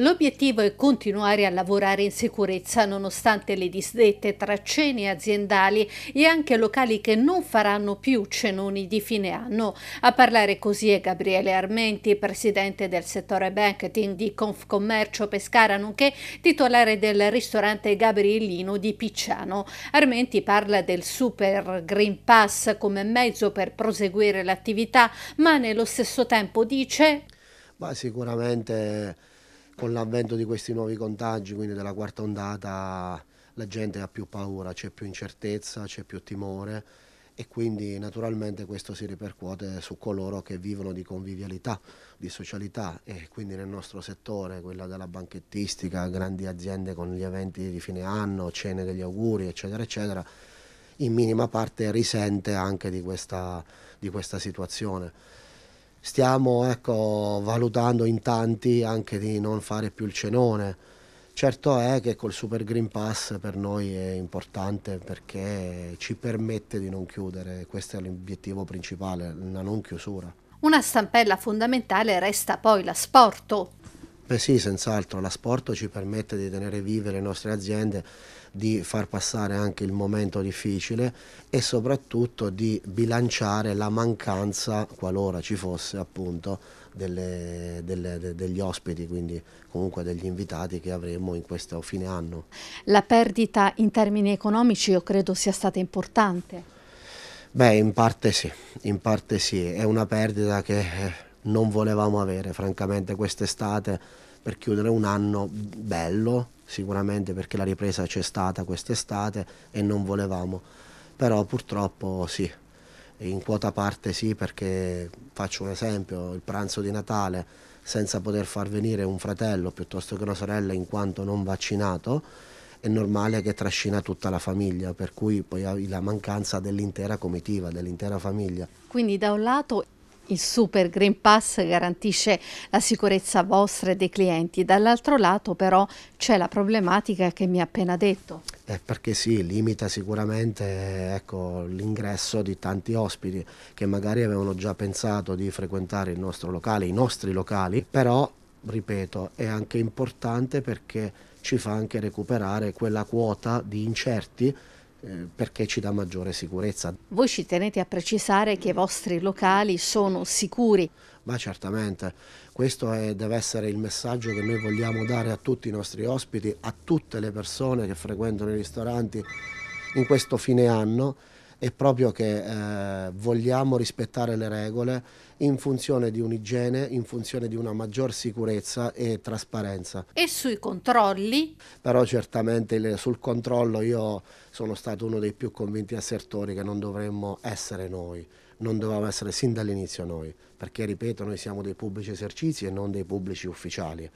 L'obiettivo è continuare a lavorare in sicurezza nonostante le disdette tra cene aziendali e anche locali che non faranno più cenoni di fine anno. A parlare così è Gabriele Armenti, presidente del settore banketing di Confcommercio Pescara, nonché titolare del ristorante Gabriellino di Picciano. Armenti parla del Super Green Pass come mezzo per proseguire l'attività, ma nello stesso tempo dice... Ma sicuramente con l'avvento di questi nuovi contagi, quindi della quarta ondata, la gente ha più paura, c'è più incertezza, c'è più timore e quindi naturalmente questo si ripercuote su coloro che vivono di convivialità, di socialità e quindi nel nostro settore, quella della banchettistica, grandi aziende con gli eventi di fine anno, cene degli auguri, eccetera, eccetera, in minima parte risente anche di questa, di questa situazione stiamo ecco, valutando in tanti anche di non fare più il cenone. Certo è che col Super Green Pass per noi è importante perché ci permette di non chiudere, questo è l'obiettivo principale, la non chiusura. Una stampella fondamentale resta poi l'asporto, Beh sì, senz'altro, l'asporto ci permette di tenere vive le nostre aziende, di far passare anche il momento difficile e soprattutto di bilanciare la mancanza, qualora ci fosse appunto, delle, delle, de, degli ospiti, quindi comunque degli invitati che avremo in questo fine anno. La perdita in termini economici io credo sia stata importante. Beh, in parte sì, in parte sì, è una perdita che non volevamo avere, francamente quest'estate per chiudere un anno bello sicuramente perché la ripresa c'è stata quest'estate e non volevamo, però purtroppo sì, in quota parte sì perché faccio un esempio, il pranzo di Natale senza poter far venire un fratello piuttosto che una sorella in quanto non vaccinato è normale che trascina tutta la famiglia, per cui poi hai la mancanza dell'intera comitiva, dell'intera famiglia. Quindi da un lato il Super Green Pass garantisce la sicurezza vostra e dei clienti, dall'altro lato però c'è la problematica che mi ha appena detto. Eh, perché sì, limita sicuramente ecco, l'ingresso di tanti ospiti che magari avevano già pensato di frequentare il nostro locale, i nostri locali, però ripeto, è anche importante perché ci fa anche recuperare quella quota di incerti eh, perché ci dà maggiore sicurezza. Voi ci tenete a precisare che i vostri locali sono sicuri? Ma certamente, questo è, deve essere il messaggio che noi vogliamo dare a tutti i nostri ospiti, a tutte le persone che frequentano i ristoranti in questo fine anno è proprio che eh, vogliamo rispettare le regole in funzione di un'igiene, in funzione di una maggior sicurezza e trasparenza. E sui controlli? Però certamente sul controllo io sono stato uno dei più convinti assertori che non dovremmo essere noi non dovevamo essere sin dall'inizio noi, perché ripeto noi siamo dei pubblici esercizi e non dei pubblici ufficiali.